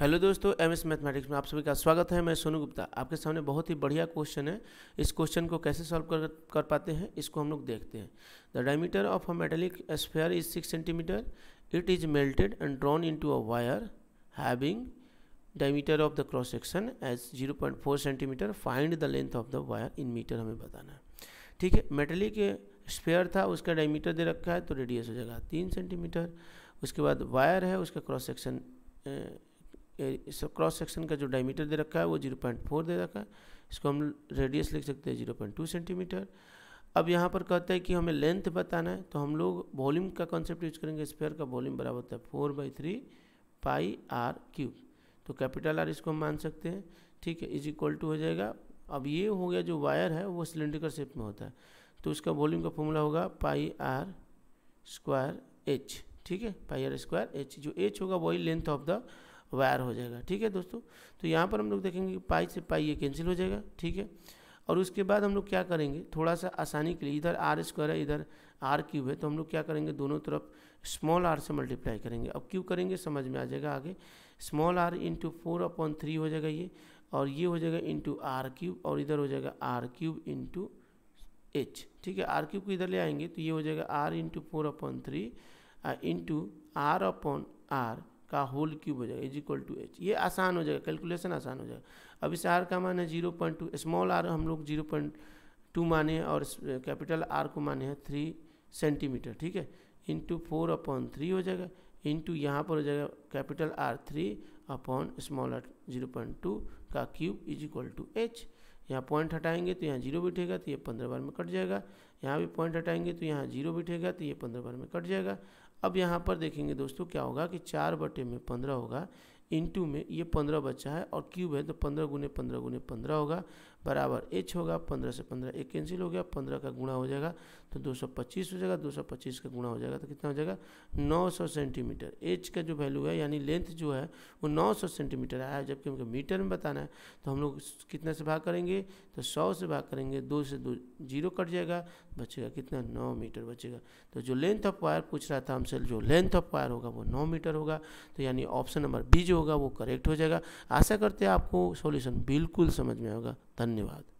hello दोस्तों M S mathematics में आप सभी का स्वागत है मैं सोनू गुप्ता आपके सामने बहुत ही बढ़िया क्वेश्चन है इस क्वेश्चन को कैसे सॉल्व कर कर पाते हैं इसको हम लोग देखते हैं the diameter of a metallic sphere is six centimetre it is melted and drawn in a wire having diameter of the cross section as zero point four centimetre find the length of the wire in metre हमें बताना है ठीक है metallic spare था उसका diameter दे रखा है तो रेडियस हो जाएगा तीन सेंटीमीटर उसके बाद वायर है उसका क्रॉस सेक्शन इस क्रॉस सेक्शन का जो डायमीटर दे रखा है वो जीरो पॉइंट फोर दे रखा है इसको हम रेडियस लिख सकते हैं जीरो पॉइंट टू सेंटीमीटर अब यहाँ पर कहते हैं कि हमें लेंथ बताना है तो हम लोग वॉल्यूम का कॉन्सेप्ट यूज करेंगे स्पेयर का वॉल्यूम बराबर होता है four by three pi R cube तो कैपिटल आर इसको हम मान सकते हैं ठीक है इज इक्वल टू हो जाएगा अब ये हो गया जो वायर है वो सिलेंड्रिकल शेप में होता है तो उसका वॉल्यूम का फॉर्मूला होगा पाई आर स्क्वायर एच ठीक है पाई आर स्क्वायर एच जो एच होगा वही लेंथ ऑफ द वायर हो जाएगा ठीक है दोस्तों तो यहाँ पर हम लोग देखेंगे कि पाई से पाई ये कैंसिल हो जाएगा ठीक है और उसके बाद हम लोग क्या करेंगे थोड़ा सा आसानी के लिए इधर आर स्क्वायर है इधर आर क्यूब है तो हम लोग क्या करेंगे दोनों तरफ स्मॉल आर से मल्टीप्लाई करेंगे अब क्यों करेंगे समझ में आ जाएगा आगे small R into four upon three हो जाएगा ये और ये हो जाएगा इंटू आर क्यूब और इधर हो जाएगा आर क्यूब इंटू एच ठीक है आर क्यूब को इधर ले आएंगे तो ये हो जाएगा R into four upon three into R upon R का होल क्यूब हो जाएगा इज इक्वल टू एच ये आसान हो जाएगा कैलकुलेशन आसान हो जाएगा अब इस आर का मान है zero point two small R हम लोग जीरो पॉइंट टू माने और कैपिटल आर को माने हैं थ्री सेंटीमीटर ठीक है इंटू फोर अपॉन थ्री हो जाएगा इंटू यहाँ पर हो जाएगा capital R three upon small R zero point two का cube is equal to H यहाँ पॉइंट हटाएंगे तो यहाँ जीरो बैठेगा तो ये पंद्रह बार में कट जाएगा यहाँ भी पॉइंट हटाएंगे तो यहाँ जीरो बैठेगा तो ये पंद्रह बार में कट जाएगा अब यहाँ पर देखेंगे दोस्तों क्या होगा कि चार बटे में पंद्रह होगा इंटू में ये पंद्रह बच्चा है और क्यूब है तो पंद्रह गुने पंद्रह गुने पंद्रह होगा बराबर एच होगा पंद्रह से पंद्रह एक कैंसिल हो गया पंद्रह का गुणा हो जाएगा तो दो सौ पच्चीस हो जाएगा दो सौ पच्चीस का गुणा हो जाएगा तो कितना हो जाएगा नौ सौ सेंटीमीटर एच का जो वैल्यू है यानी लेंथ जो है वो नौ सौ सेंटीमीटर आया है जबकि हमको मीटर में बताना है तो हम लोग कितना से भाग करेंगे तो सौ से भाग करेंगे दो से दो जीरो कट जाएगा बचेगा कितना नौ मीटर बचेगा तो जो लेंथ ऑफ वायर पूछ रहा था हमसे जो लेंथ ऑफ वायर होगा वो नौ मीटर होगा तो यानी ऑप्शन नंबर बी जो होगा वो करेक्ट हो जाएगा आशा करते हैं आपको सॉल्यूशन बिल्कुल समझ में होगा धन्यवाद